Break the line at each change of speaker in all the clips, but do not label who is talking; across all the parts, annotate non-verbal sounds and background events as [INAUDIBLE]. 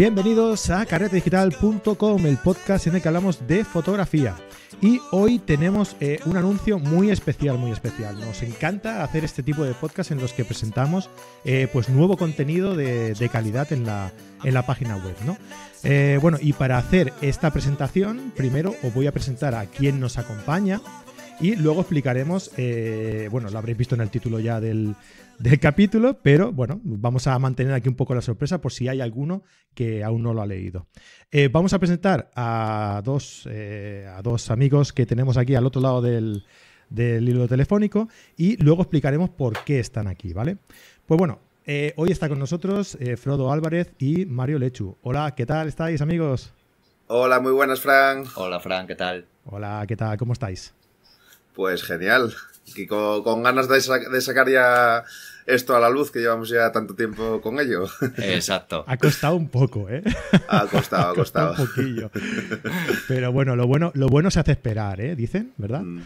Bienvenidos a carretedigital.com, el podcast en el que hablamos de fotografía. Y hoy tenemos eh, un anuncio muy especial, muy especial. Nos encanta hacer este tipo de podcast en los que presentamos eh, pues nuevo contenido de, calidad en la, en la, página web. ¿no? Eh, bueno, y para hacer esta presentación, primero os voy a presentar a quien nos acompaña. Y luego explicaremos, bueno, lo habréis visto en el título ya del, del capítulo, pero bueno, vamos a mantener aquí un poco la sorpresa por si hay alguno que aún no lo ha leído. Eh, vamos a presentar a dos, eh, a dos amigos que tenemos aquí al otro lado del, del hilo telefónico y luego explicaremos por qué están aquí, ¿vale? Pues bueno, eh, hoy está con nosotros Frodo Álvarez y Mario Lechu. Hola, ¿qué tal estáis, amigos?
Hola, muy buenas, Frank. Hola, Fran, ¿qué tal?
Hola, ¿qué tal? ¿Cómo estáis?
Pues genial. con, ganas de, sacar ya esto a la luz que llevamos ya tanto tiempo con ello.
Exacto. Ha costado un poco, ¿eh? Ha costado, ha [LAUGHS] costado. un poquillo. Pero bueno, lo bueno, lo bueno se hace esperar, ¿eh? Dicen,
¿verdad? Mm.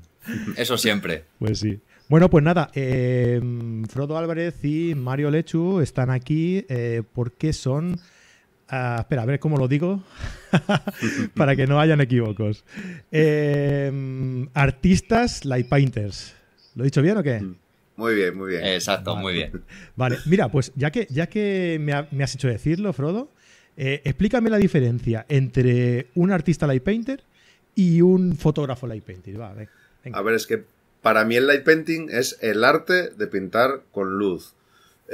[LAUGHS] Eso siempre. Pues sí.
Bueno, pues nada, eh, Frodo Álvarez y Mario Lechu están aquí eh, porque son... Ah, espera, a ver cómo lo digo [LAUGHS] para que no hayan equívocos. Eh, artistas light painters. ¿Lo he dicho bien o qué? Mm.
Muy bien, muy bien. Exacto, muy bien.
Vale, mira, pues ya que, ya que me, has hecho decirlo, Frodo, eh, explícame la diferencia entre un artista light painter y un fotógrafo light painter. A
ver, es que para mí el light painting es el arte de pintar con luz.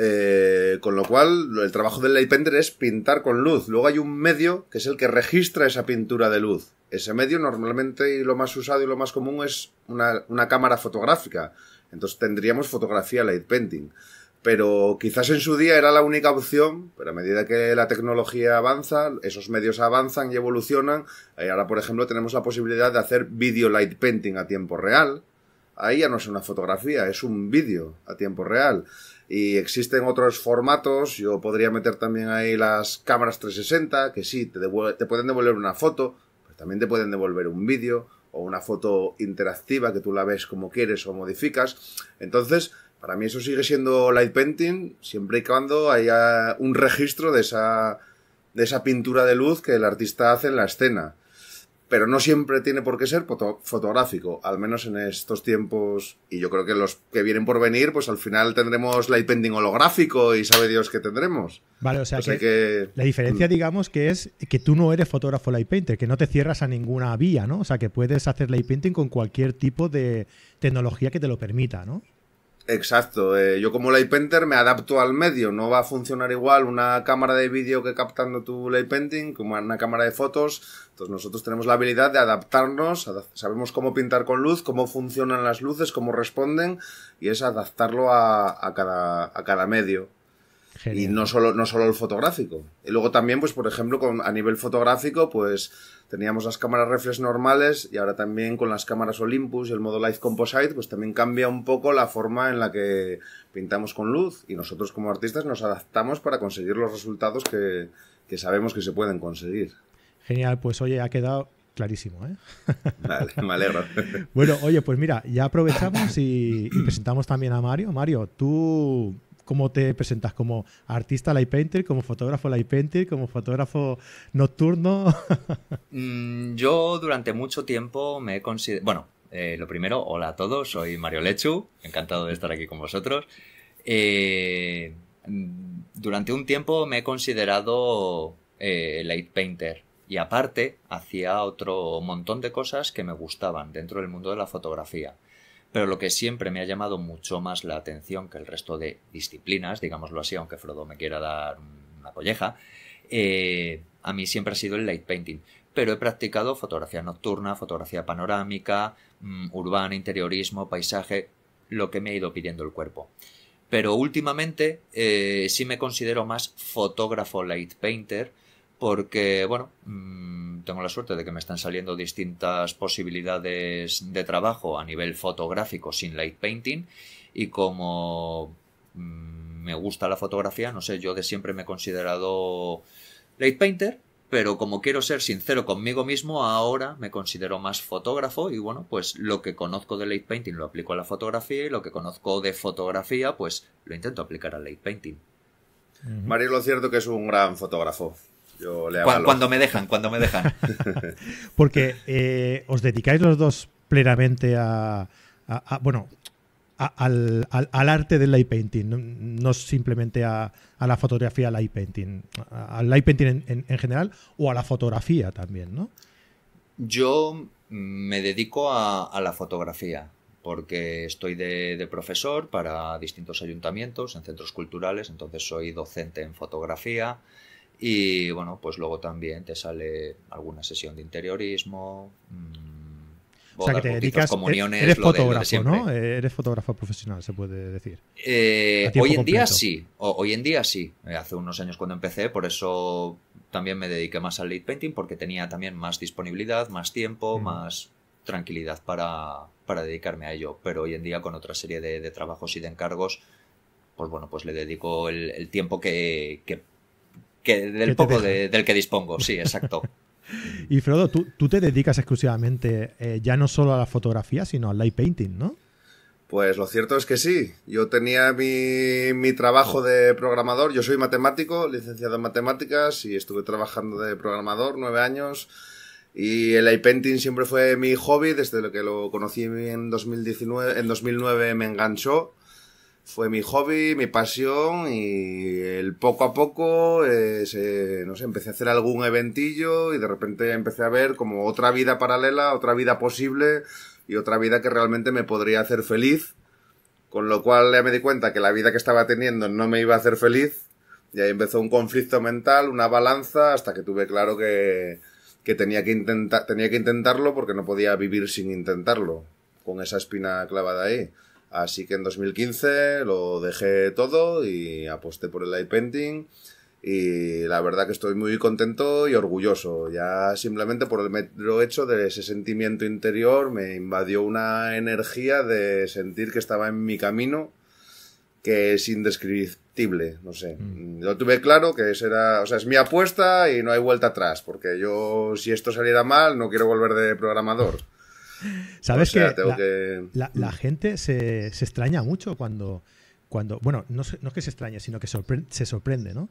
Eh, con lo cual, el trabajo del light painter es pintar con luz. Luego hay un medio que es el que registra esa pintura de luz. Ese medio normalmente y lo más usado y lo más común es una cámara fotográfica. Entonces tendríamos fotografía light painting. Pero quizás en su día era la única opción, pero a medida que la tecnología avanza, esos medios avanzan y evolucionan. Eh, ahora, por ejemplo, tenemos la posibilidad de hacer video light painting a tiempo real. Ahí ya no es una fotografía, es un vídeo a tiempo real. Y existen otros formatos, yo podría meter también ahí las cámaras 360, que sí, te, pueden devolver una foto, pero también te pueden devolver un vídeo, o una foto interactiva que tú la ves como quieres o modificas. Entonces, para mí eso sigue siendo light painting siempre y cuando haya un registro de esa, de esa pintura de luz que el artista hace en la escena pero no siempre tiene por qué ser fotográfico, al menos en estos tiempos. Y yo creo que los que vienen por venir, pues al final tendremos light painting holográfico y sabe Dios que tendremos.
Vale, o sea, que, la diferencia, mm. digamos, que es que tú no eres fotógrafo light painter, que no te cierras a ninguna vía, ¿no? O sea, que puedes hacer light painting con cualquier tipo de tecnología que te lo permita, ¿no?
Exacto, eh, yo como light painter me adapto al medio, no va a funcionar igual una cámara de vídeo que captando tu light painting como una cámara de fotos, entonces nosotros tenemos la habilidad de adaptarnos, sabemos cómo pintar con luz, cómo funcionan las luces, cómo responden y es adaptarlo a, a, cada, a cada medio. Y no solo, no el fotográfico. Y luego también, pues por ejemplo, a nivel fotográfico, pues teníamos las cámaras reflex normales y ahora también con las cámaras Olympus y el modo Live Composite, pues también cambia un poco la forma en la que pintamos con luz y nosotros como artistas nos adaptamos para conseguir los resultados que, sabemos que se pueden conseguir.
Genial, pues oye, ha quedado clarísimo. ¿eh? [LAUGHS]
Vale, me alegro. bueno,
oye, pues mira, ya aprovechamos y presentamos también a Mario. Mario, tú cómo te presentas como artista light painter, como fotógrafo light painter, como fotógrafo nocturno. [LAUGHS]
Mm, yo durante mucho tiempo me he considerado... Bueno, eh, lo primero, hola a todos, soy Mario Lechu, encantado de estar aquí con vosotros. Eh, mm, durante un tiempo me he considerado eh, light painter y aparte hacía otro montón de cosas que me gustaban dentro del mundo de la fotografía. Pero lo que siempre me ha llamado mucho más la atención que el resto de disciplinas, digámoslo así, aunque Frodo me quiera dar una colleja, eh, a mí siempre ha sido el light painting. Pero he practicado fotografía nocturna, fotografía panorámica, mm, urbana, interiorismo, paisaje, lo que me ha ido pidiendo el cuerpo. Pero últimamente eh, sí me considero más fotógrafo light painter, porque, bueno, mm, tengo la suerte de que me están saliendo distintas posibilidades de trabajo a nivel fotográfico sin light painting y como mm, me gusta la fotografía, no sé, yo de siempre me he considerado light painter, pero como quiero ser sincero conmigo mismo, ahora me considero más fotógrafo y bueno, pues lo que conozco de Light painting lo aplico a la fotografía y lo que conozco de fotografía, pues lo intento aplicar al Light
painting. Mario, lo cierto que es un gran fotógrafo. Cuando me dejan, cuando me dejan. [LAUGHS]
Porque eh, os dedicáis los dos plenamente a, bueno, al, arte del light painting, no, simplemente a, la fotografía light painting, al light painting en, general o a la fotografía también, ¿no?
Yo me dedico a, la fotografía porque estoy de, profesor para distintos ayuntamientos en centros culturales, entonces soy docente en fotografía y bueno, pues luego también te sale alguna sesión de interiorismo. Mm, o sea, que te dedicas, comuniones, eres fotógrafo, ¿no?
Eh, eres fotógrafo profesional, se puede decir. Eh, hoy en día
sí, hoy eh, en día sí. Hace unos años cuando empecé, por eso también me dediqué más al lead painting, porque tenía también más disponibilidad, más tiempo, mm. más tranquilidad para, dedicarme a ello. Pero hoy en día con otra serie de, trabajos y de encargos, pues bueno, pues le dedico el, tiempo que, que que del poco del que dispongo, sí, exacto.
[LAUGHS] y Frodo, tú, te dedicas exclusivamente eh, ya no solo a la fotografía, sino al light painting, ¿no?
Pues lo cierto es que sí. Yo tenía mi, trabajo de programador. Yo soy matemático, licenciado en matemáticas y estuve trabajando de programador nueve años. Y el painting siempre fue mi hobby. Desde lo que lo conocí en, 2019, en 2009 me enganchó fue mi hobby, mi pasión y el poco a poco, eh, se, no sé, empecé a hacer algún eventillo y de repente empecé a ver como otra vida paralela, otra vida posible y otra vida que realmente me podría hacer feliz. Con lo cual ya me di cuenta que la vida que estaba teniendo no me iba a hacer feliz y ahí empezó un conflicto mental, una balanza, hasta que tuve claro que, tenía, que tenía que intentarlo porque no podía vivir sin intentarlo, con esa espina clavada ahí. Así que en 2015 lo dejé todo y aposté por el light painting. Y la verdad que estoy muy contento y orgulloso. Ya simplemente por el hecho de ese sentimiento interior me invadió una energía de sentir que estaba en mi camino que es indescriptible. No sé. Mm. Lo tuve claro que esa era. O sea, es mi apuesta y no hay vuelta atrás. Porque yo, si esto saliera mal, no quiero volver de programador.
¿Sabes que, la, mm. gente se, se, extraña mucho cuando, cuando bueno, no, no es que se extrañe, sino que se sorprende, ¿no?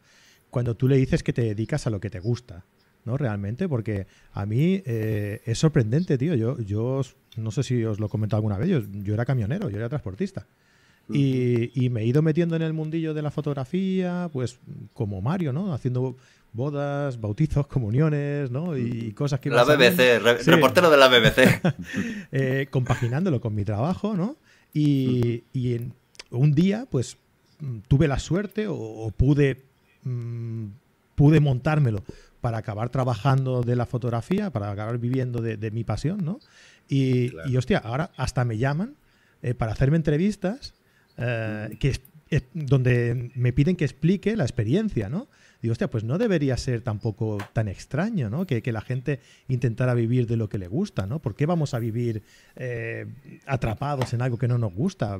Cuando tú le dices que te dedicas a lo que te gusta, ¿no? Realmente, porque a mí eh, es sorprendente, tío. Yo, yo no sé si os lo he comentado alguna vez, yo era camionero, yo era transportista. Y, me he ido metiendo en el mundillo de la fotografía, pues como Mario, ¿no? Haciendo bodas, bautizos, [LAUGHS] comuniones, ¿no? Y cosas que... La BBC, reportero de la BBC. [LAUGHS] Eh, compaginándolo con mi trabajo, ¿no? Y, y un día, pues, tuve la suerte o, pude, mm, pude montármelo para acabar trabajando de la fotografía, para acabar viviendo de, mi pasión, ¿no? Y, y, hostia, ahora hasta me llaman eh, para hacerme entrevistas eh, que es, donde me piden que explique la experiencia, ¿no? Digo, hostia, pues no debería ser tampoco tan extraño, ¿no? Que, la gente intentara vivir de lo que le gusta, ¿no? ¿Por qué vamos a vivir eh, atrapados en algo que no nos gusta?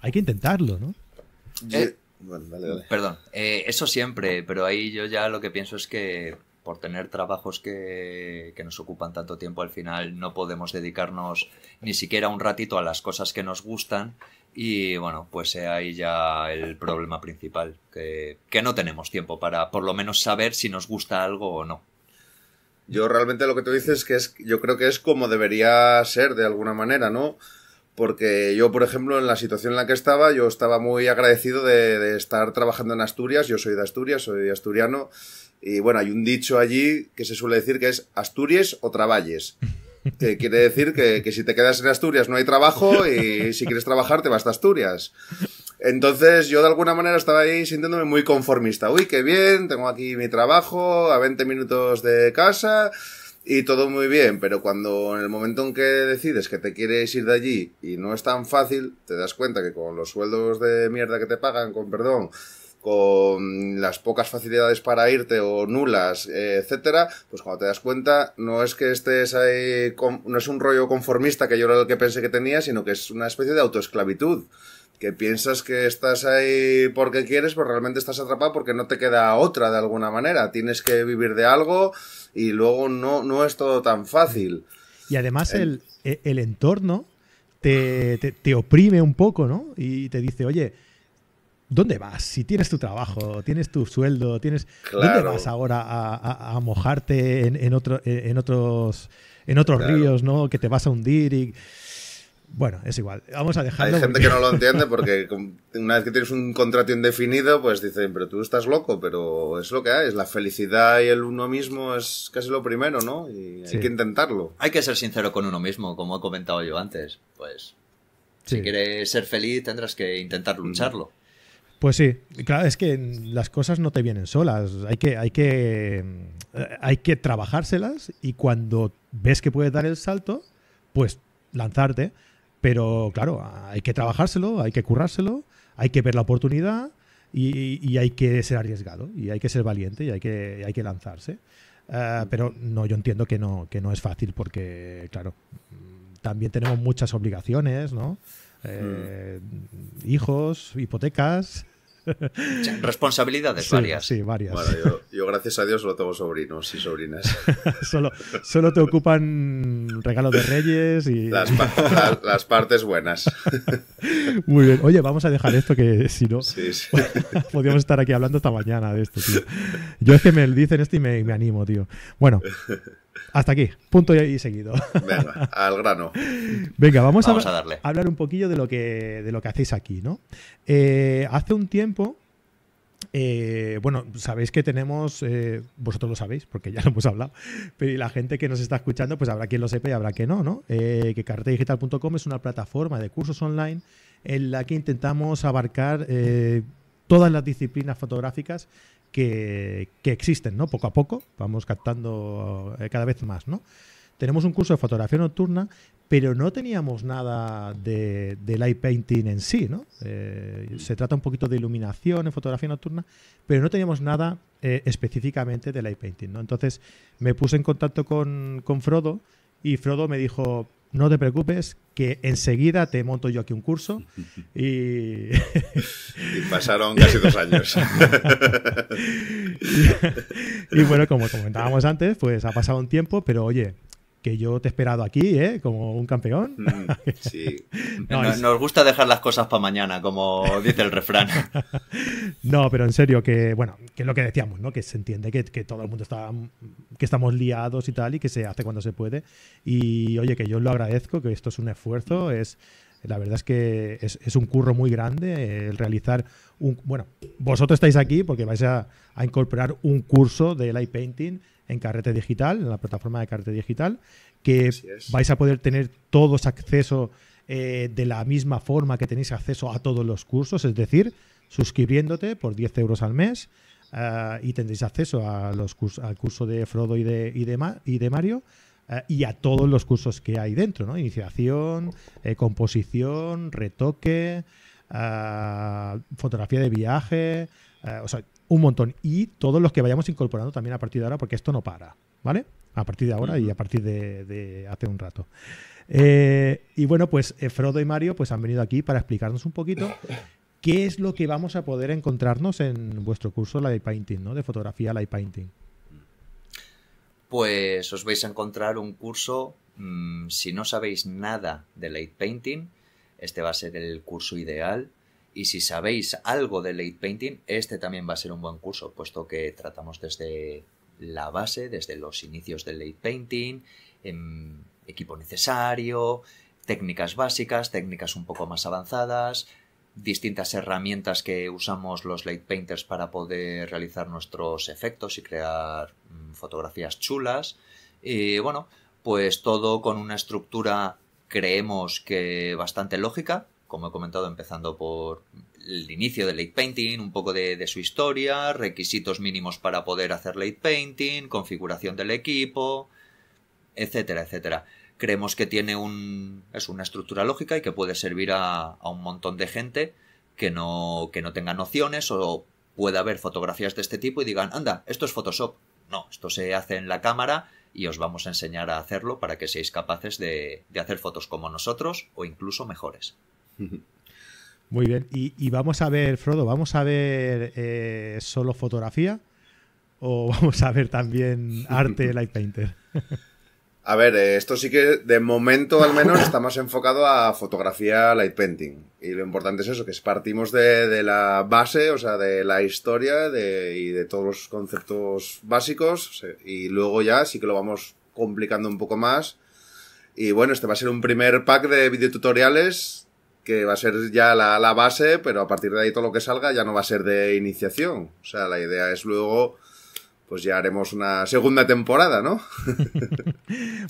Hay que intentarlo, ¿no?
Eh,
perdón, eso siempre, pero ahí yo ya lo que pienso es que por tener trabajos que, que, nos ocupan tanto tiempo al final no podemos dedicarnos ni siquiera un ratito a las cosas que nos gustan y bueno, pues eh, ahí ya el problema principal, que, no tenemos tiempo para por lo menos saber si nos gusta algo o no.
Yo realmente lo que tú dices que es, yo creo que es como debería ser de alguna manera, ¿no? Porque yo, por ejemplo, en la situación en la que estaba, yo estaba muy agradecido de, de estar trabajando en Asturias. Yo soy de Asturias, soy asturiano. Y bueno, hay un dicho allí que se suele decir que es Asturias o Traballes. [LAUGHS] [LAUGHS] Que quiere decir que, si te quedas en Asturias no hay trabajo y si quieres trabajar te vas a Asturias. Entonces yo de alguna manera estaba ahí sintiéndome muy conformista. Uy, qué bien, tengo aquí mi trabajo a 20 minutos de casa y todo muy bien, pero cuando en el momento en que decides que te quieres ir de allí y no es tan fácil, te das cuenta que con los sueldos de mierda que te pagan, con perdón, con las pocas facilidades para irte o nulas, eh, etcétera, pues cuando te das cuenta, no es que estés ahí, no es un rollo conformista que yo era el que pensé que tenía, sino que es una especie de autoesclavitud. Que piensas que estás ahí porque quieres, pero realmente estás atrapado porque no te queda otra de alguna manera. Tienes que vivir de algo y luego no, no es todo tan fácil.
Y además el, e, entorno te, te oprime un poco, ¿no? Y te dice, oye, ¿Dónde vas? Si tienes tu trabajo, tienes tu sueldo, tienes. ¿Dónde vas ahora a, mojarte en, otros, en otros ríos, ¿no? Que te vas a hundir y. Bueno, es igual. Vamos a dejarlo. Hay gente que no lo [LAUGHS] entiende porque
una vez que tienes un contrato indefinido, pues dicen, pero tú estás loco, pero es lo que hay. Es la felicidad y el uno mismo es casi lo primero, ¿no? Y hay que intentarlo.
Hay que ser sincero con uno mismo, como he comentado yo antes. Pues. Si quieres ser feliz, tendrás que intentar lucharlo.
Pues sí, claro, es que las cosas no te vienen solas, hay que, hay que, eh, hay que trabajárselas y cuando ves que puedes dar el salto, pues lanzarte, pero claro, hay que trabajárselo, hay que currárselo, hay que ver la oportunidad y, hay que ser arriesgado y hay que ser valiente y hay que, hay que lanzarse. Eh, pero no, yo entiendo que no, que no es fácil porque, claro, también tenemos muchas obligaciones, ¿no? Eh, hijos, hipotecas. Responsabilidades varias. Sí, varias.
yo, gracias a Dios solo tengo sobrinos y sobrinas.
[LAUGHS] solo, solo te ocupan regalos de reyes y... Las, las partes buenas. [LAUGHS] Muy bien. Oye, vamos a dejar esto que si no... [LAUGHS] podríamos estar aquí hablando hasta mañana de esto, Yo es que me dicen esto y me, me animo, tío. Bueno, hasta aquí, punto y seguido. Venga, al grano. Venga, vamos, a, hablar un poquillo de lo que, de lo que hacéis aquí, ¿no? Eh, hace un tiempo eh, bueno, sabéis que tenemos, eh, vosotros lo sabéis porque ya lo hemos hablado, pero y la gente que nos está escuchando, pues habrá quien lo sepa y habrá que no, ¿no? que carretedigital.com es una plataforma de cursos online en la que intentamos abarcar todas las disciplinas fotográficas que, existen, ¿no? Poco a poco vamos captando eh, cada vez más, ¿no? Tenemos un curso de fotografía nocturna, pero no teníamos nada de, del light painting en sí, ¿no? Eh, se trata un poquito de iluminación en fotografía nocturna, pero no teníamos nada eh, específicamente del light painting, ¿no? Entonces me puse en contacto con, con Frodo y Frodo me dijo, no te preocupes, que enseguida te monto yo aquí un curso. [LAUGHS] Y, y pasaron casi dos años. y, [LAUGHS] y, bueno, como comentábamos antes, pues ha pasado un tiempo, pero oye, yo te he esperado aquí, ¿eh? Como un campeón. Mm, [LAUGHS] sí.
nos, gusta dejar las cosas para mañana, como dice el refrán. [LAUGHS]
no, pero en serio, que, bueno, que es lo que decíamos, ¿no? Que se entiende que, todo el mundo está, que estamos liados y tal, y que se hace cuando se puede. Y oye, que yo lo agradezco, que esto es un esfuerzo, es... La verdad es que es, un curro muy grande el realizar un... Bueno, vosotros estáis aquí porque vais a, a incorporar un curso de light painting en Carrete Digital, en la plataforma de Carrete Digital, que vais a poder tener todos acceso eh, de la misma forma que tenéis acceso a todos los cursos, es decir, suscribiéndote por 10 euros al mes eh, y tendréis acceso a los al curso de Frodo y de, y de, Mario. Eh, y a todos los cursos que hay dentro, ¿no? Iniciación, composición, retoque, fotografía de viaje, o sea, un montón. Y todos los que vayamos incorporando también a partir de ahora, porque esto no para, ¿vale? A partir de ahora y a partir de, hace un rato. Eh, y bueno, pues eh, Frodo y Mario pues han venido aquí para explicarnos un poquito [LAUGHS] qué es lo que vamos a poder encontrarnos en vuestro curso Light Painting, ¿no? De fotografía Light Painting.
Pues os vais a encontrar un curso, mm, si no sabéis nada de Light Painting, este va a ser el curso ideal y si sabéis algo de late painting, este también va a ser un buen curso, puesto que tratamos desde la base, desde los inicios del late painting, en em, equipo necesario, técnicas básicas, técnicas un poco más avanzadas, distintas herramientas que usamos los late painters para poder realizar nuestros efectos y crear mm, fotografías chulas. Y bueno, pues todo con una estructura creemos que bastante lógica, como he comentado, empezando por el inicio del late painting, un poco de, su historia, requisitos mínimos para poder hacer late painting, configuración del equipo, etcétera, etcétera. Creemos que tiene un, es una estructura lógica y que puede servir a, un montón de gente que no, que no tenga nociones o pueda ver fotografías de este tipo y digan, anda, esto es Photoshop. No, esto se hace en la cámara y os vamos a enseñar a hacerlo para que seáis capaces de hacer fotos como nosotros o incluso mejores. [LAUGHS]
Muy bien, y, vamos a ver, Frodo, ¿vamos a ver eh, solo fotografía o [LAUGHS] vamos a ver también arte [LAUGHS] light painter?
a ver, eh, esto sí que de momento al menos está más enfocado a fotografía light painting. Y lo importante es eso, que partimos de, la base, o sea, de la historia y de todos los conceptos básicos. Y luego ya sí que lo vamos complicando un poco más. Y bueno, este va a ser un primer pack de videotutoriales que va a ser ya la, base, pero a partir de ahí todo lo que salga ya no va a ser de iniciación. O sea, la idea es luego, pues ya haremos una segunda temporada, ¿no?
[LAUGHS]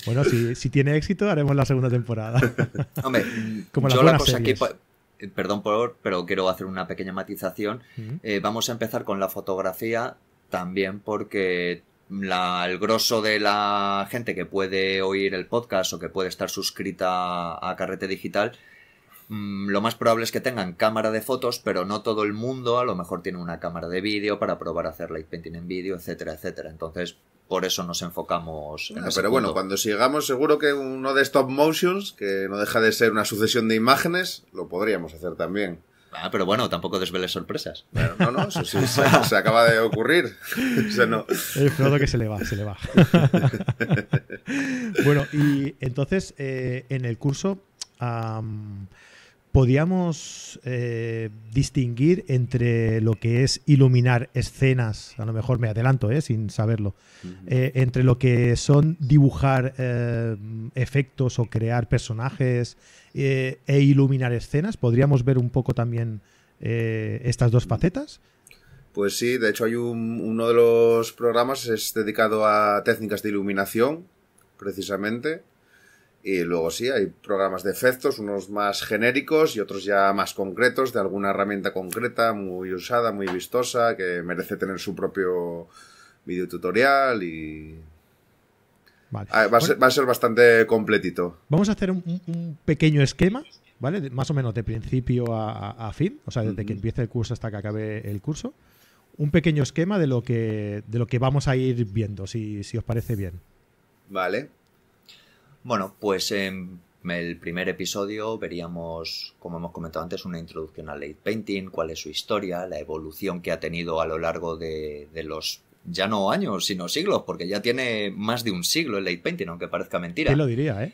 bueno, si, tiene éxito, haremos la segunda temporada. [LAUGHS] Hombre, [LAUGHS] Como yo la cosa aquí,
eh, perdón por, pero quiero hacer una pequeña matización. Eh, vamos a empezar con la fotografía también porque el grosso de la gente que puede oír el podcast o que puede estar suscrita a Carrete Digital Mm, lo más probable es que tengan cámara de fotos, pero no todo el mundo a lo mejor tiene una cámara de vídeo para probar a hacer light painting en vídeo, etcétera, etcétera. Entonces, por eso nos enfocamos
en ah, Pero bueno, cuando sigamos, seguro que uno de stop motions, que no deja de ser una sucesión de imágenes, lo podríamos hacer también. Ah, pero bueno, tampoco desveles sorpresas. no, no, eso sí, [LAUGHS] se, acaba de ocurrir. [LAUGHS]
El que se le va, se le va. [LAUGHS] bueno, y entonces eh, en el curso podíamos eh, distinguir entre lo que es iluminar escenas, a lo mejor me adelanto, eh, sin saberlo, eh, entre lo que son dibujar efectos o crear personajes e iluminar escenas, podríamos ver un poco también estas dos facetas.
Pues sí, de hecho hay uno de los programas es dedicado a técnicas de iluminación, precisamente. Y luego sí, hay programas de efectos, unos más genéricos y otros ya más concretos, de alguna herramienta concreta, muy usada, muy vistosa, que merece tener su propio videotutorial y... Ah, va, a ser, bastante completito.
Vamos a hacer un, pequeño esquema, ¿vale? más o menos de principio a, fin, o sea, desde que empiece el curso hasta que acabe el curso. Un pequeño esquema de lo que, de lo que vamos a ir viendo, si, si os parece bien.
Vale. Bueno, pues en el primer episodio veríamos, como hemos comentado antes, una introducción al late painting, cuál es su historia, la evolución que ha tenido a lo largo de, los ya no años, sino siglos, porque ya tiene más de un siglo el late painting, aunque parezca mentira. ¿Qué lo diría, eh?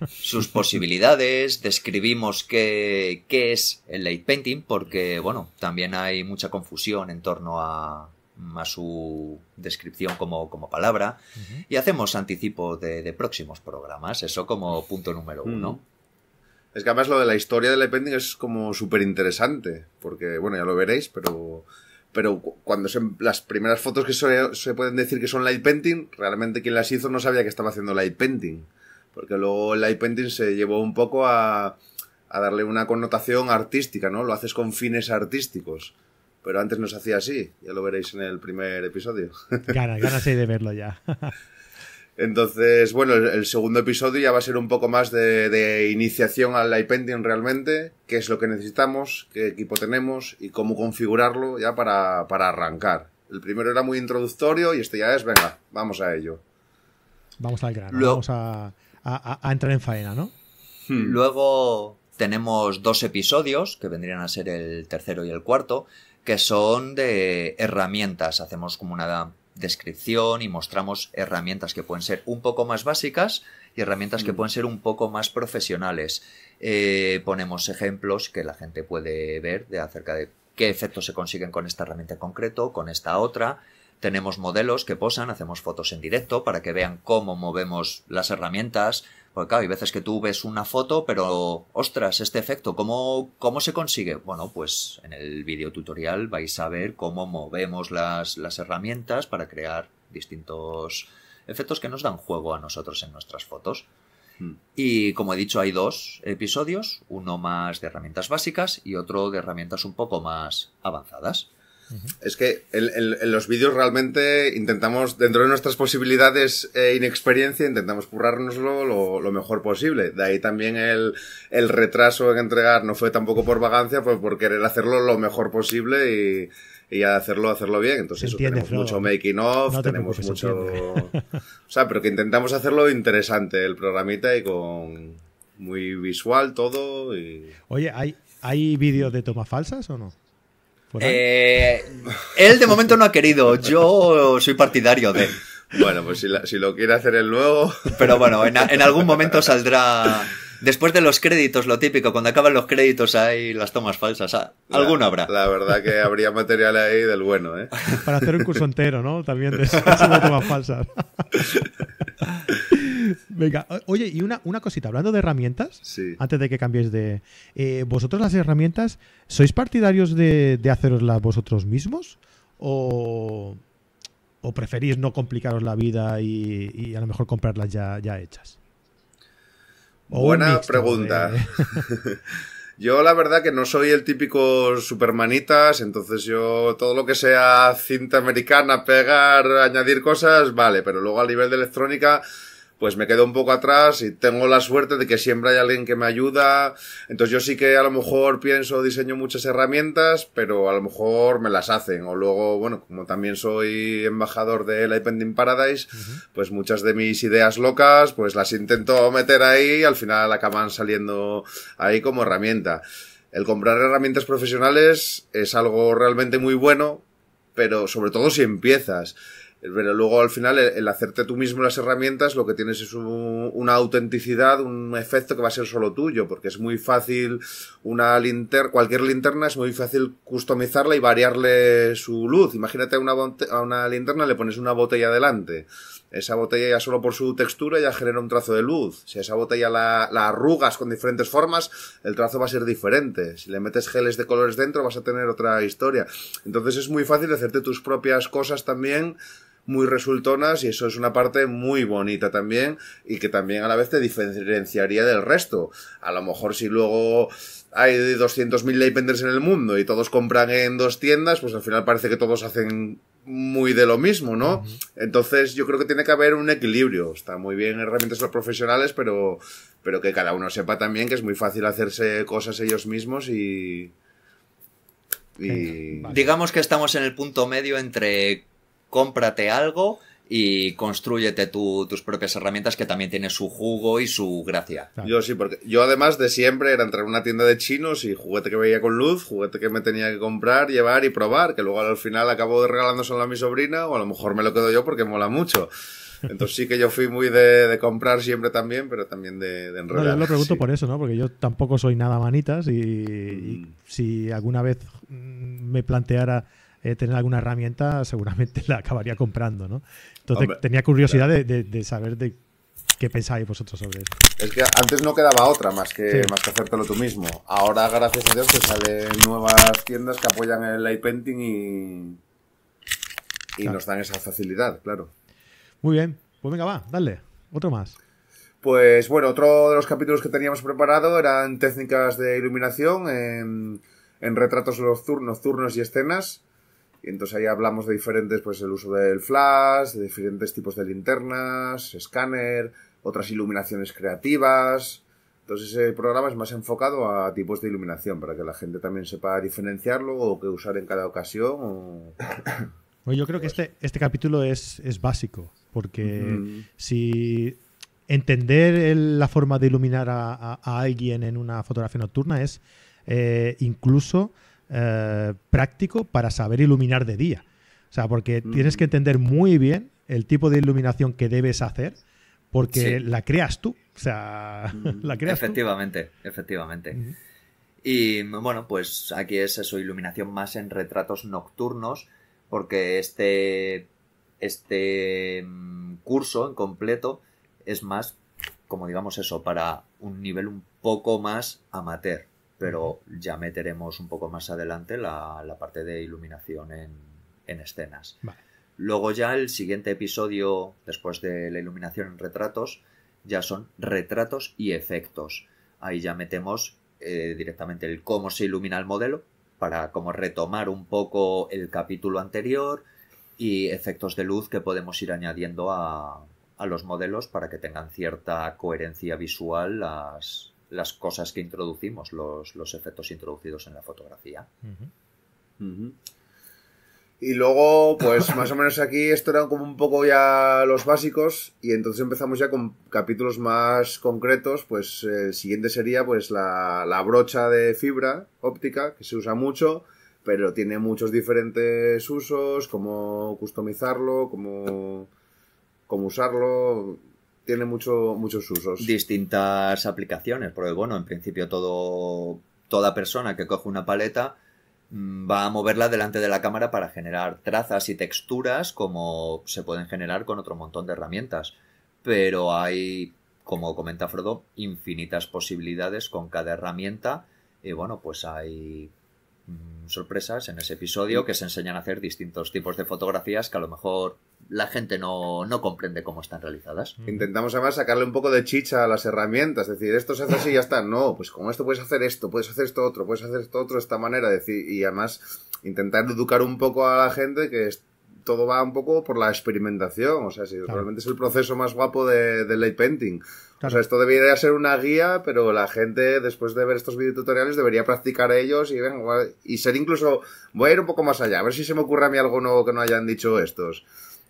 [LAUGHS] Sus posibilidades, describimos qué, qué es el late painting, porque, bueno, también hay mucha confusión en torno a, más su descripción como, como palabra. Y hacemos
anticipo de, próximos programas, eso como punto número uno. Es que además lo de la historia del painting es como súper interesante, porque bueno, ya lo veréis, pero pero cuando las primeras fotos que se, pueden decir que son light painting, realmente quien las hizo no sabía que estaba haciendo light painting, porque luego el light painting se llevó un poco a, a darle una connotación artística, ¿no? Lo haces con fines artísticos. Pero antes no se hacía así, ya lo veréis en el primer episodio.
[LAUGHS] Ganas, ganas de verlo ya. [LAUGHS]
Entonces, bueno, el, segundo episodio ya va a ser un poco más de, iniciación al iPending realmente, qué es lo que necesitamos, qué equipo tenemos y cómo configurarlo ya para, arrancar. El primero era muy introductorio y este ya es, venga, vamos a ello.
Vamos al grano, vamos a, entrar en faena, ¿no?
Hmm. Luego
tenemos dos episodios, que vendrían a ser el tercero y el cuarto, que son de herramientas. Hacemos como una descripción y mostramos herramientas que pueden ser un poco más básicas y herramientas que mm. pueden ser un poco más profesionales. Eh, ponemos ejemplos que la gente puede ver de acerca de qué efectos se consiguen con esta herramienta en concreto, con esta otra. Tenemos modelos que posan, hacemos fotos en directo para que vean cómo movemos las herramientas, porque claro, hay veces que tú ves una foto, pero ostras, este efecto, ¿cómo, se consigue? Bueno, pues en el video tutorial vais a ver cómo movemos las herramientas para crear distintos efectos que nos dan juego a nosotros en nuestras fotos. Hmm. Y como he dicho, hay dos episodios, uno más de herramientas básicas y otro de herramientas un poco más avanzadas. Es
que en, los vídeos realmente intentamos, dentro de nuestras posibilidades e inexperiencia, intentamos currárnoslo lo, mejor posible. De ahí también el, retraso en entregar no fue tampoco por vagancia, fue pues por querer hacerlo lo mejor posible y, hacerlo, hacerlo bien. Entonces, eso, tenemos mucho making off, tenemos mucho. [LAUGHS] o sea, pero que intentamos hacerlo interesante el programita y con muy visual todo.
Y... Oye, ¿hay, ¿hay vídeos de tomas falsas o no?
Eh,
él de momento no ha querido, yo soy partidario de... Bueno, pues si, lo quiere hacer él luego... Pero bueno, en, algún momento saldrá después de los créditos, lo típico, cuando acaban los créditos hay las tomas falsas. Ah, alguno habrá. La verdad que habría material ahí del
bueno, ¿eh? Para hacer un curso entero, ¿no? También de, de [LAUGHS] tomas falsas. Venga, oye, y una, una cosita, hablando de herramientas, antes de que cambiéis de... Eh, ¿Vosotros las herramientas, sois partidarios de, de haceroslas vosotros mismos? ¿O, o, preferís no complicaros la vida y, a lo mejor comprarlas ya, hechas? Buena pregunta. ¿eh? [LAUGHS]
Yo la verdad que no soy el típico supermanitas, entonces yo todo lo que sea cinta americana, pegar, añadir cosas, vale, pero luego a nivel de electrónica pues me quedo un poco atrás y tengo la suerte de que siempre hay alguien que me ayuda. Entonces yo sí que a lo mejor pienso, diseño muchas herramientas, pero a lo mejor me las hacen. O luego, bueno, como también soy embajador de la Paradise, pues muchas de mis ideas locas, pues las intento meter ahí y al final acaban saliendo ahí como herramienta. El comprar herramientas profesionales es algo realmente muy bueno, pero sobre todo si empiezas. Pero luego al final el, hacerte tú mismo las herramientas lo que tienes es una autenticidad, un efecto que va a ser solo tuyo, porque es muy fácil una linterna, cualquier linterna es muy fácil customizarla y variarle su luz. Imagínate a una, linterna le pones una botella delante. Esa botella ya solo por su textura ya genera un trazo de luz. Si esa botella la, arrugas con diferentes formas, el trazo va a ser diferente. Si le metes geles de colores dentro vas a tener otra historia. Entonces es muy fácil hacerte tus propias cosas también muy resultonas y eso es una parte muy bonita también y que también a la vez te diferenciaría del resto. A lo mejor si luego hay 200.000 leypenders en el mundo y todos compran en dos tiendas, pues al final parece que todos hacen muy de lo mismo, ¿no? Entonces yo creo que tiene que haber un equilibrio. Está muy bien herramientas los profesionales, pero, pero que cada uno sepa también que es muy fácil hacerse cosas ellos mismos y... Digamos que estamos en el
punto medio entre cómprate algo y construyete tus propias herramientas que también tiene su jugo y su gracia.
Yo sí, porque yo además de siempre era entrar en una tienda de chinos y juguete que veía con luz, juguete que me tenía que comprar, llevar y probar, que luego al final acabo regalándoselo a mi sobrina o a lo mejor me lo quedo yo porque mola mucho. Entonces sí que yo fui muy de, comprar siempre también, pero también de, de enredar. No, yo lo pregunto por
eso, ¿no? Porque yo tampoco soy nada manitas y, mm. si alguna vez mm, me planteara eh, tener alguna herramienta, seguramente [LAUGHS] la acabaría comprando, ¿no? Entonces tenía curiosidad de, saber de qué pensáis vosotros sobre eso.
Es que antes no quedaba otra más que, más
que hacértelo tú mismo.
Ahora, gracias a Dios, que salen nuevas tiendas que apoyan el light painting
y, nos dan esa facilidad, claro. Muy bien, pues venga, va, dale, otro más.
Pues bueno, otro de los capítulos que teníamos preparado eran técnicas de iluminación en, retratos en retratos turnos y escenas. Y entonces ahí hablamos de diferentes, pues el uso del flash, de diferentes tipos de linternas, escáner, otras iluminaciones creativas. Entonces ese programa es más enfocado a tipos de iluminación para que la gente también sepa diferenciarlo o qué usar en cada ocasión.
[COUGHS] yo creo que este, este capítulo es, básico porque si entender la forma de iluminar a, alguien en una fotografía nocturna es eh, incluso eh, práctico para saber iluminar de día. O sea, porque mm. tienes que entender muy bien el tipo de iluminación que debes hacer porque la creas tú. O sea, mm. [LAUGHS] la creas
efectivamente, tú. Efectivamente, Y bueno, pues aquí es eso, iluminación más en retratos nocturnos, porque este, este mm, curso en completo es más, como digamos eso, para un nivel un poco más amateur pero ya meteremos un poco más adelante la, parte de iluminación en, escenas. Luego ya el siguiente episodio, después de la iluminación en retratos, ya son retratos y efectos. Ahí ya metemos eh, directamente el cómo se ilumina el modelo, para como retomar un poco el capítulo anterior y efectos de luz que podemos ir añadiendo a, a los modelos para que tengan cierta coherencia visual las, las cosas que introducimos,
los, efectos introducidos en la
fotografía.
Y luego, pues [COUGHS] más o menos aquí esto eran como un poco ya los básicos y entonces empezamos ya con capítulos más concretos, pues eh, el siguiente sería pues la, brocha de fibra óptica, que se usa mucho, pero tiene muchos diferentes usos, cómo customizarlo, cómo usarlo, tiene muchos usos.
Distintas aplicaciones, porque bueno, en principio todo, toda persona que coge una paleta mm, va a moverla delante de la cámara para generar trazas y texturas como se pueden generar con otro montón de herramientas. Pero hay, como comenta Frodo, infinitas posibilidades con cada herramienta y bueno, pues hay mm, sorpresas en ese episodio mm. que se enseñan a hacer distintos tipos de fotografías que a lo mejor la gente no, comprende cómo están realizadas. Mm.
Intentamos además sacarle un poco de chicha a las herramientas, decir, esto se hace así y ya está. No, pues con esto puedes hacer esto, puedes hacer esto otro, puedes hacer esto otro, de esta manera. decir, y además intentar educar un poco a la gente que todo va un poco por la experimentación. O sea, si realmente es el proceso más guapo de, de late painting. O sea, esto debería ser una guía, pero la gente, después de ver estos videotutoriales, debería practicar ellos y, y ser incluso. Voy a ir un poco más allá, a ver si se me ocurre a mí algo nuevo que no hayan dicho estos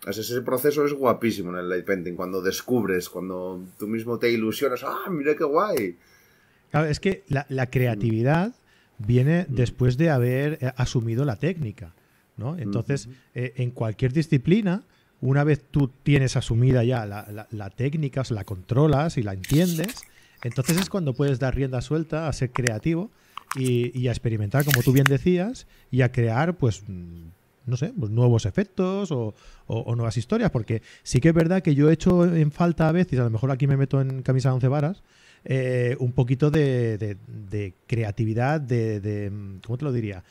ese proceso es guapísimo en el light painting, cuando descubres, cuando tú mismo te ilusionas, ¡ah, mira qué guay!
Claro, es que la, creatividad viene mm. después de haber eh, asumido la técnica, ¿no? Mm, entonces, mm, eh, en cualquier disciplina, una vez tú tienes asumida ya la, técnica, la controlas y la entiendes, entonces es cuando puedes dar rienda suelta a ser creativo y, y, a experimentar, como tú bien decías, y a crear, pues, no sé, pues, nuevos efectos o, nuevas historias, porque sí que es verdad que yo he hecho en falta a veces, a lo mejor aquí me meto en camisa de once varas, eh, un poquito de, creatividad, de, ¿cómo te lo diría?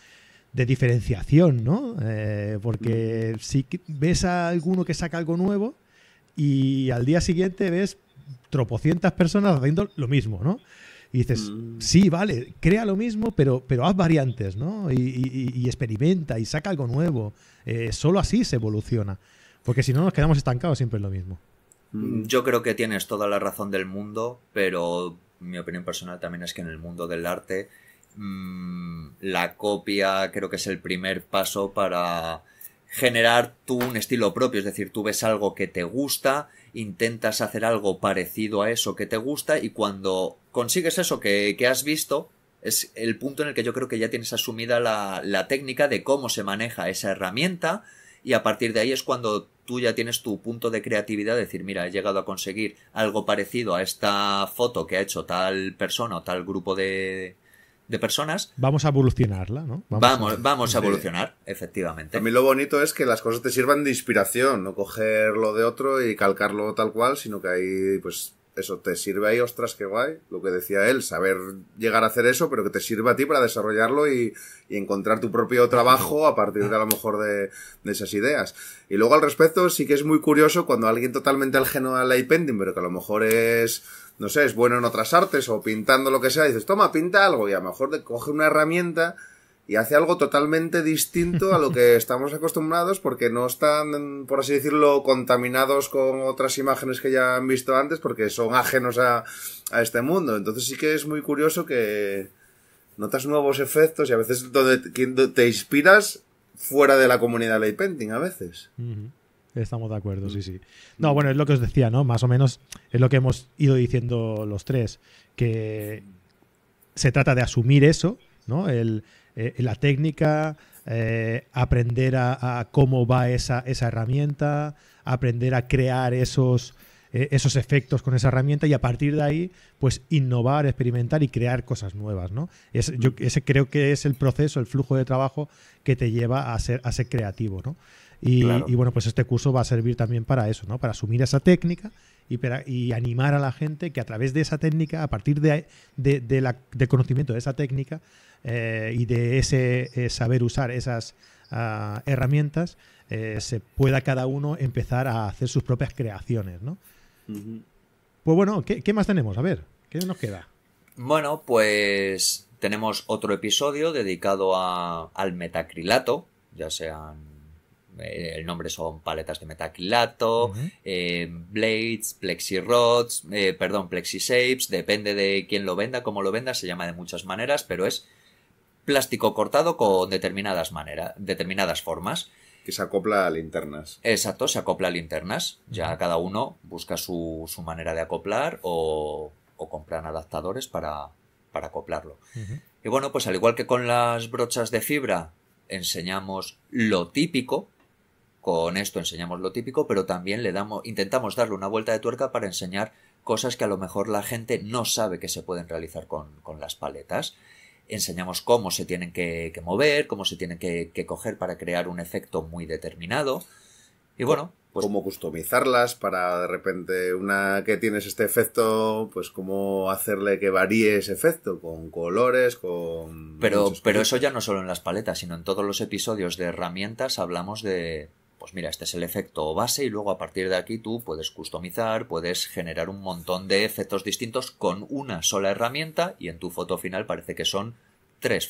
De diferenciación, ¿no? Eh, porque mm. si ves a alguno que saca algo nuevo y al día siguiente ves tropocientas personas haciendo lo mismo, ¿no? Y dices, mm. sí, vale, crea lo mismo, pero, pero haz variantes, ¿no? Y, experimenta y saca algo nuevo. Eh, solo así se evoluciona. Porque si no, nos quedamos estancados siempre en lo mismo.
Mm, yo creo que tienes toda la razón del mundo, pero mi opinión personal también es que en el mundo del arte mm, la copia creo que es el primer paso para generar tú un estilo propio, es decir, tú ves algo que te gusta, intentas hacer algo parecido a eso que te gusta y cuando consigues eso que, has visto, es el punto en el que yo creo que ya tienes asumida la, la, técnica de cómo se maneja esa herramienta y a partir de ahí es cuando tú ya tienes tu punto de creatividad, es decir, mira, he llegado a conseguir algo parecido a esta foto que ha hecho tal persona o tal grupo de,
de personas. Vamos a evolucionarla, ¿no? Vamos,
vamos a, evolucionar, efectivamente. A mí lo bonito es que las cosas te sirvan de inspiración, no coger lo de otro y calcarlo tal cual, sino que ahí, pues, eso te sirve ahí, ostras, qué guay, lo que decía él, saber llegar a hacer eso, pero que te sirva a ti para desarrollarlo y, y encontrar tu propio trabajo a partir de a lo mejor de, esas ideas. Y luego al respecto, sí que es muy curioso cuando alguien totalmente ajeno al ipending pero que a lo mejor es no sé, es bueno en otras artes o pintando lo que sea, dices, toma, pinta algo y a lo mejor coge una herramienta y hace algo totalmente distinto a lo que [LAUGHS] estamos acostumbrados porque no están, por así decirlo, contaminados con otras imágenes que ya han visto antes porque son ajenos a, este mundo. Entonces sí que es muy curioso que notas nuevos efectos y a veces donde te inspiras fuera de la comunidad de la painting a veces.
Estamos de acuerdo, sí, sí. No, bueno, es lo que os decía, ¿no? Más o menos es lo que hemos ido diciendo los tres, que se trata de asumir eso, ¿no? El, eh, la técnica, eh, aprender a, cómo va esa, esa, herramienta, aprender a crear esos, eh, esos efectos con esa herramienta y a partir de ahí, pues innovar, experimentar y crear cosas nuevas, ¿no? Es, yo, ese creo que es el proceso, el flujo de trabajo que te lleva a ser, a ser creativo, ¿no? Y, bueno, pues este curso va a servir también para eso, ¿no? Para asumir esa técnica y, para, animar a la gente que a través de esa técnica, a partir de, de, la, del conocimiento de esa técnica eh, y de ese eh, saber usar esas ah, herramientas, eh, se pueda cada uno empezar a hacer sus propias creaciones, ¿no?
Pues
bueno, ¿qué, ¿qué más tenemos? A ver, ¿qué nos queda?
Bueno, pues tenemos otro episodio dedicado a, al metacrilato, ya sean eh, el nombre son paletas de metaquilato, eh, blades, plexi rods, eh, perdón, plexi shapes, depende de quién lo venda, cómo lo venda, se llama de muchas maneras, pero es plástico cortado con determinadas maneras, determinadas formas. Que se acopla a linternas. Exacto, se acopla a linternas. Ya cada uno busca su, manera de acoplar o, o compran adaptadores para, acoplarlo. Y bueno, pues al igual que con las brochas de fibra, enseñamos lo típico, con esto enseñamos lo típico, pero también le damos, intentamos darle una vuelta de tuerca para enseñar cosas que a lo mejor la gente no sabe que se pueden realizar con, las paletas. Enseñamos cómo se tienen que, mover, cómo se tienen que, coger para crear un efecto muy
determinado. Y bueno, pues... Cómo customizarlas para de repente una que tienes este efecto, pues cómo hacerle que varíe ese efecto con colores,
con... Pero, pero eso ya no solo en las paletas, sino en todos los episodios de herramientas hablamos de, pues mira, este es el efecto base y luego a partir de aquí tú puedes customizar, puedes generar un montón de efectos distintos con una sola herramienta y en tu foto final parece que son tres,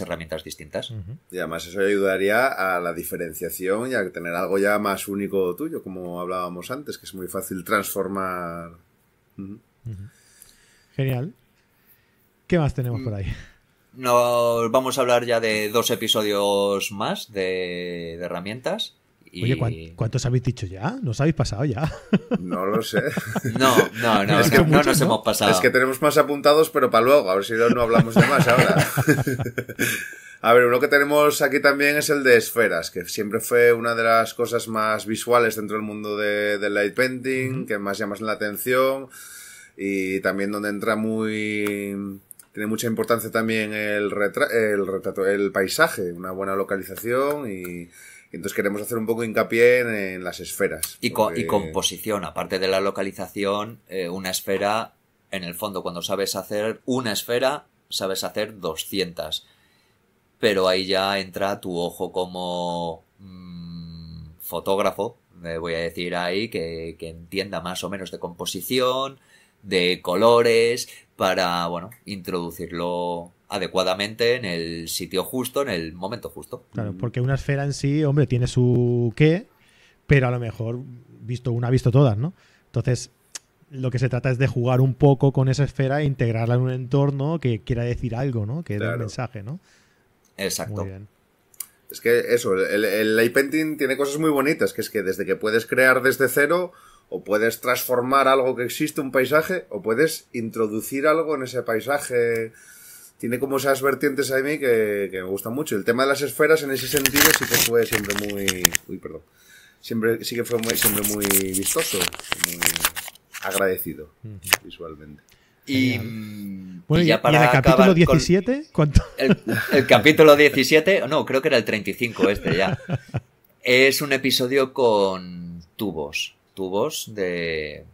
herramientas distintas.
Y además eso ayudaría a la diferenciación y a tener algo ya más único tuyo, como hablábamos antes, que es muy fácil transformar.
Genial. ¿Qué más tenemos por ahí?
Nos vamos a hablar ya de dos episodios más de herramientas.
Oye, ¿cuántos habéis dicho ya? ¿Nos habéis pasado ya? No lo sé. [LAUGHS]
No, no, no, es que no, nos hemos pasado.
Es que tenemos más apuntados, pero para luego, a ver si no hablamos de más ahora. [LAUGHS] A ver, uno que tenemos aquí también es el de esferas, que siempre fue una de las cosas más visuales dentro del mundo del light painting, que más llamas la atención y también donde entra muy tiene mucha importancia también el, el retrato, el paisaje, una buena localización y entonces queremos hacer un poco hincapié en, las esferas. Y, composición,
aparte de la localización, eh, una esfera, en el fondo, cuando sabes hacer una esfera, sabes hacer 200. Pero ahí ya entra tu ojo como mm, fotógrafo, me voy a decir ahí, que, que entienda más o menos de composición, de colores, para, bueno, introducirlo adecuadamente en el sitio justo, en el momento justo.
Claro, mm. porque una esfera en sí, hombre, tiene su qué, pero a lo mejor visto una, visto todas, ¿no? Entonces, lo que se trata es de jugar un poco con esa esfera e integrarla en un entorno que quiera decir algo, ¿no? Que dé un mensaje, ¿no?
Exacto.
Es que eso, el, el painting tiene cosas muy bonitas, que es que desde que puedes crear desde cero, o puedes transformar algo que existe, un paisaje, o puedes introducir algo en ese paisaje tiene como esas vertientes a mí que, me gustan mucho. El tema de las esferas en ese sentido sí que fue siempre muy... Uy, perdón. Siempre, sí que fue muy, siempre muy vistoso, muy agradecido visualmente. Y,
mm, bueno, ya el capítulo 17, ¿cuánto?
El, capítulo 17, no, creo que era el 35 este ya. Es un episodio con tubos, tubos de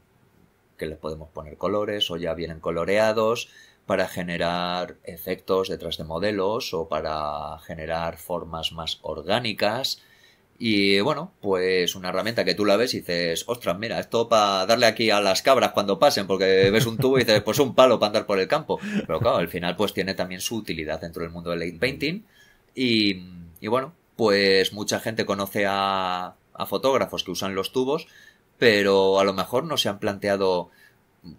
que les podemos poner colores o ya vienen coloreados para generar efectos detrás de modelos o para generar formas más orgánicas. Y bueno, pues una herramienta que tú la ves y dices, ostras, mira, esto para darle aquí a las cabras cuando pasen, porque ves un tubo y dices, pues un palo para andar por el campo. Pero claro, al final pues tiene también su utilidad dentro del mundo del late painting. Y, bueno, pues mucha gente conoce a, a fotógrafos que usan los tubos, pero a lo mejor no se han planteado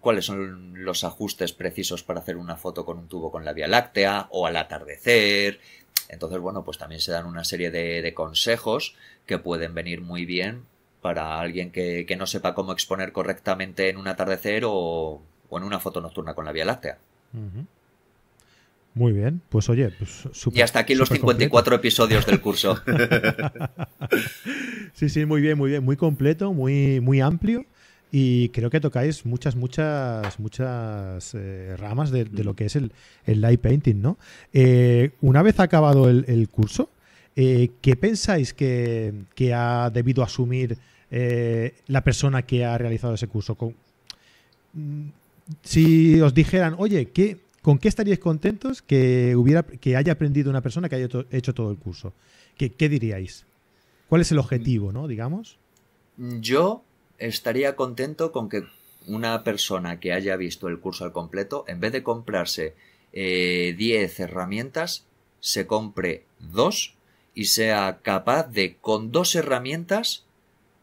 cuáles son los ajustes precisos para hacer una foto con un tubo con la Vía Láctea o al atardecer. Entonces, bueno, pues también se dan una serie de, consejos que pueden venir muy bien para alguien que, no sepa cómo exponer correctamente en un atardecer o, en una foto nocturna con la Vía Láctea.
Muy bien, pues oye, pues Y hasta aquí los 54
episodios del curso. [LAUGHS]
sí, sí, muy bien, muy bien, muy completo, muy, muy amplio. Y creo que tocáis muchas, muchas, muchas eh, ramas de, lo mm. que es el, el light painting, ¿no? Eh, una vez acabado el, curso, eh, ¿qué pensáis que, ha debido asumir la persona que ha realizado ese curso? Mm, si os dijeran, oye, ¿con qué estaríais contentos que, hubiera, que haya aprendido una persona que haya hecho todo el curso? ¿Qué, diríais? ¿Cuál es el objetivo, mm. no? Digamos.
Yo estaría contento con que una persona que haya visto el curso al completo, en vez de comprarse 10 eh, herramientas, se compre dos y sea capaz de, con dos herramientas,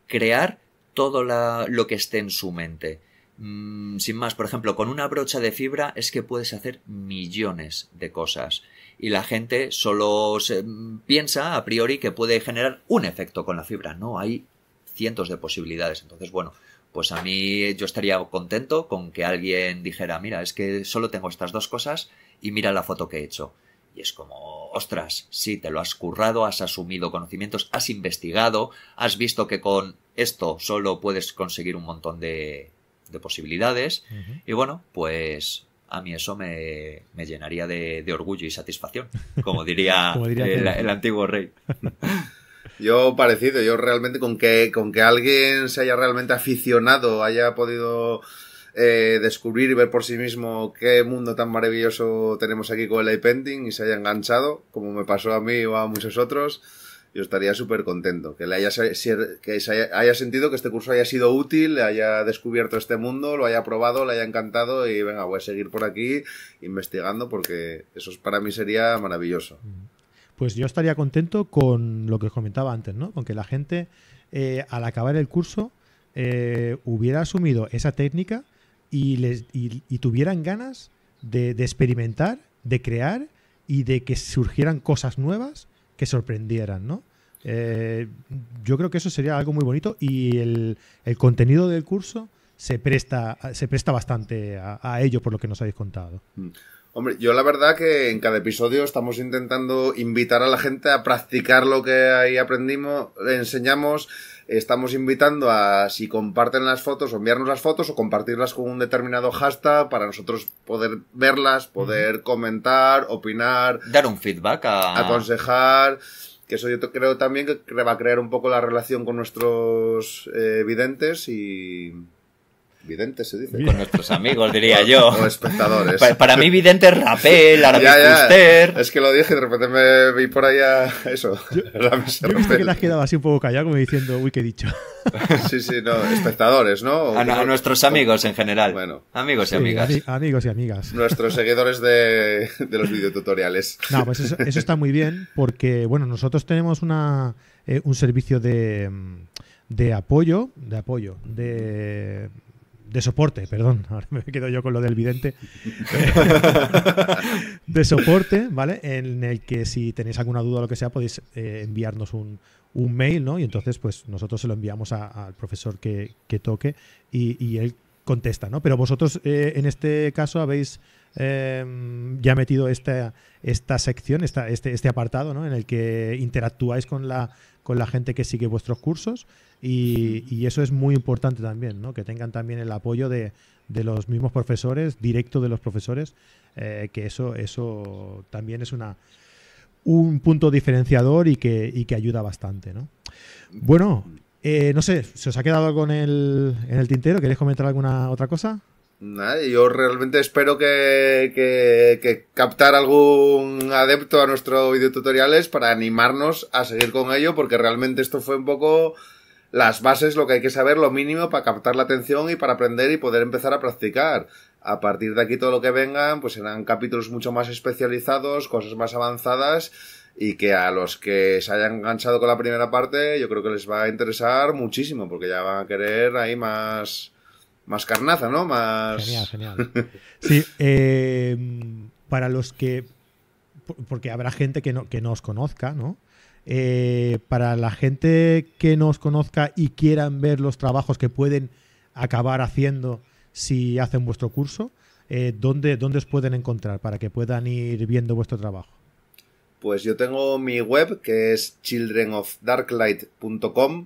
crear todo lo que esté en su mente. Mm, sin más, por ejemplo, con una brocha de fibra es que puedes hacer millones de cosas. Y la gente solo se, mm, piensa a priori que puede generar un efecto con la fibra. No, hay cientos de posibilidades. Entonces, bueno, pues a mí yo estaría contento con que alguien dijera, mira, es que solo tengo estas dos cosas y mira la foto que he hecho. Y es como, ostras, sí, te lo has currado, has asumido conocimientos, has investigado, has visto que con esto solo puedes conseguir un montón de, posibilidades. Y bueno, pues a mí eso me, llenaría de, orgullo y satisfacción, como diría, [LAUGHS] el antiguo rey. [LAUGHS]
Yo parecido, yo realmente con que, con que alguien se haya realmente aficionado, haya podido eh, descubrir y ver por sí mismo qué mundo tan maravilloso tenemos aquí con el iPending y se haya enganchado, como me pasó a mí o a muchos otros, yo estaría súper contento. Que, le haya, que haya, sentido que este curso haya sido útil, haya descubierto este mundo, lo haya probado, le haya encantado y venga, voy a seguir por aquí investigando porque eso para mí sería maravilloso
pues yo estaría contento con lo que os comentaba antes, ¿no? Con que la gente eh, al acabar el curso eh, hubiera asumido esa técnica y, les, y, tuvieran ganas de, experimentar, de crear y de que surgieran cosas nuevas que sorprendieran, ¿no? Eh, yo creo que eso sería algo muy bonito y el, el contenido del curso se presta, se presta bastante a, ello por lo que nos habéis contado. Mm.
Hombre, yo la verdad que en cada episodio estamos intentando invitar a la gente a practicar lo que ahí aprendimos, le enseñamos, estamos invitando a si comparten las fotos o enviarnos las fotos o compartirlas con un determinado hashtag para nosotros poder verlas, poder comentar, opinar. Dar un feedback a... Aconsejar. Que eso yo creo también que va a crear un poco la relación con nuestros eh, videntes y Vidente se dice. Con nuestros
amigos, diría yo. Con espectadores. Para, mí, Vidente es Rapel, [LAUGHS] usted.
Es que lo dije y de repente me vi por ahí a eso. Yo, [LAUGHS] yo que te
has quedado así un poco callado, como diciendo, uy, qué dicho. [LAUGHS]
sí, sí, no. Espectadores, ¿no? A, nuestros amigos en general. Bueno. Amigos y amigas. amigos y amigas. Nuestros seguidores de, los videotutoriales. No, pues eso, está
muy bien, porque, bueno, nosotros tenemos una, eh, un servicio mm, de apoyo, de apoyo, de de soporte, perdón, [LAUGHS] ahora me quedo yo con lo del vidente, [LAUGHS] de soporte, ¿vale? En el que si tenéis alguna duda o lo que sea, podéis eh, enviarnos un, mail, ¿no? Y entonces, pues nosotros se lo enviamos al profesor que, toque y, él contesta, ¿no? Pero vosotros eh, en este caso habéis em, ya metido esta, esta sección, esta, este, este apartado, ¿no? En el que interactuáis con la con la gente que sigue vuestros cursos y, eso es muy importante también, ¿no? que tengan también el apoyo de, los mismos profesores, directo de los profesores, eh, que eso, eso también es una, un punto diferenciador y que, y que ayuda bastante. ¿no? Bueno, eh, no sé, ¿se os ha quedado con el, en el tintero? ¿Queréis comentar alguna otra cosa?
yo realmente espero que, que, que, captar algún adepto a nuestro videotutoriales para animarnos a seguir con ello, porque realmente esto fue un poco las bases, lo que hay que saber, lo mínimo para captar la atención y para aprender y poder empezar a practicar. A partir de aquí todo lo que vengan, pues serán capítulos mucho más especializados, cosas más avanzadas y que a los que se hayan enganchado con la primera parte, yo creo que les va a interesar muchísimo, porque ya van a querer ahí más más carnaza, ¿no? Más... Genial, genial.
[LAUGHS] Sí, em, para los que... Porque habrá gente que no, que no os conozca, ¿no? Eh, para la gente que no os conozca y quieran ver los trabajos que pueden acabar haciendo si hacen vuestro curso, eh, ¿dónde, ¿dónde os pueden encontrar para que puedan ir viendo vuestro trabajo?
Pues yo tengo mi web que es childrenofdarklight.com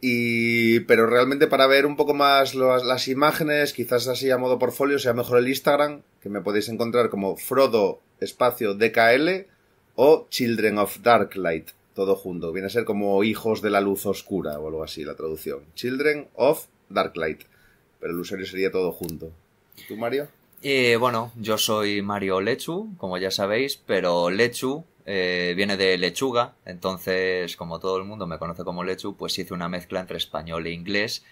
y, pero realmente para ver un poco más las, imágenes, quizás así a modo portfolio, sea mejor el Instagram, que me podéis encontrar como Frodo espacio DKL o Children of Darklight, todo junto. Viene a ser como Hijos de la Luz Oscura o algo así la traducción. Children of Darklight. Pero el usuario sería todo junto. ¿Tú, Mario?
Eh, bueno, yo soy Mario Lechu, como ya sabéis, pero Lechu eh, viene de lechuga, entonces como todo el mundo me conoce como lechu, pues hice una mezcla entre español e inglés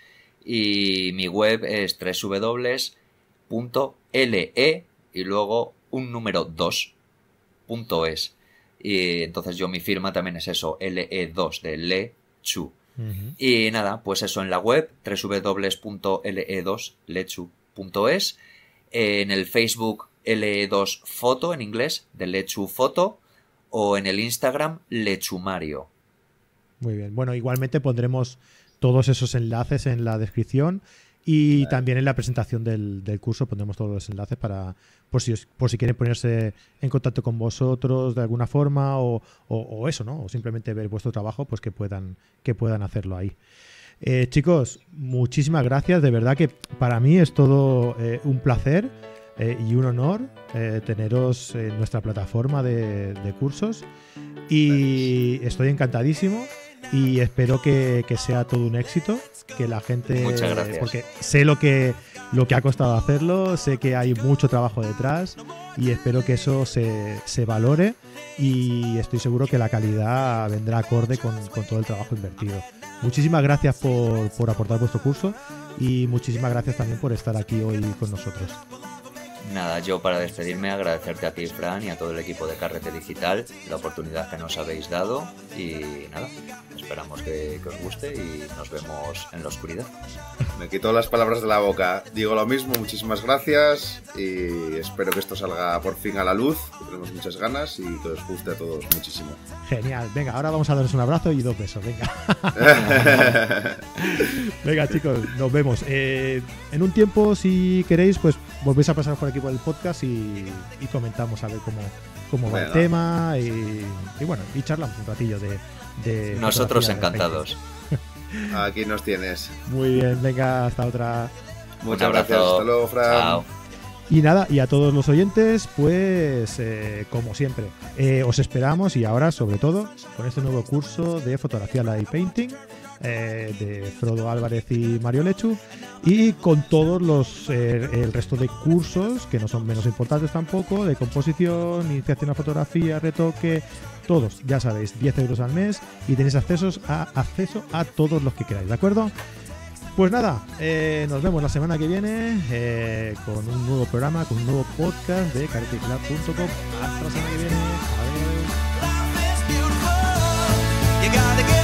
y mi web es www.le y luego un número 2.es. Y entonces yo mi firma también es eso, LE2 de lechu. Y nada, pues eso en la web, www.le2lechu.es, en el Facebook LE2 Foto en inglés, de Lechu Foto, o en el Instagram lechumario.
Muy bien, bueno, igualmente pondremos todos esos enlaces en la descripción y también en la presentación del, del, curso pondremos todos los enlaces para por si, por si quieren ponerse en contacto con vosotros de alguna forma o, eso, ¿no? O simplemente ver vuestro trabajo, pues que puedan, que puedan hacerlo ahí. Eh, chicos, muchísimas gracias. De verdad que para mí es todo eh, un placer. Eh, y un honor eh, teneros en nuestra plataforma de, cursos y estoy encantadísimo y espero que, que, sea todo un éxito, que la gente... Muchas gracias. Porque sé lo que, lo que ha costado hacerlo, sé que hay mucho trabajo detrás y espero que eso se, se valore y estoy seguro que la calidad vendrá acorde con, con todo el trabajo invertido. Muchísimas gracias por, por aportar vuestro curso y muchísimas gracias también por estar aquí hoy con nosotros.
Nada, yo para despedirme agradecerte a ti, Fran, y a todo el equipo de Carrete Digital la oportunidad que nos habéis dado y nada, esperamos
que, os guste y nos vemos en la oscuridad. Me quito las palabras de la boca. Digo lo mismo, muchísimas gracias y espero que esto salga por fin a la luz. Tenemos muchas ganas y que os guste a todos muchísimo.
Genial, venga, ahora vamos a daros un abrazo y dos besos, venga.
[LAUGHS]
venga chicos, nos vemos. Eh, en un tiempo, si queréis, pues volvéis a pasar por aquí el podcast y, comentamos a ver cómo, cómo va el tema y, bueno, y charlamos un ratillo de... Nosotros encantados.
[LAUGHS] Aquí nos tienes.
Muy bien, venga, hasta otra. Muchas
gracias, hasta luego,
Y nada, y a todos los oyentes, pues eh, como siempre, eh, os esperamos y ahora sobre todo con este nuevo curso de fotografía live painting eh, de Frodo Álvarez y Mario Lechu, y con todos los eh, el resto de cursos, que no son menos importantes tampoco, de composición, iniciación a fotografía, retoque, todos, ya sabéis, 10 euros al mes y tenéis accesos a, acceso a todos los que queráis, ¿de acuerdo? Pues nada, eh, nos vemos la semana que viene con un nuevo programa, con un nuevo podcast de careteclub.com. Hasta la semana
que viene. Adiós.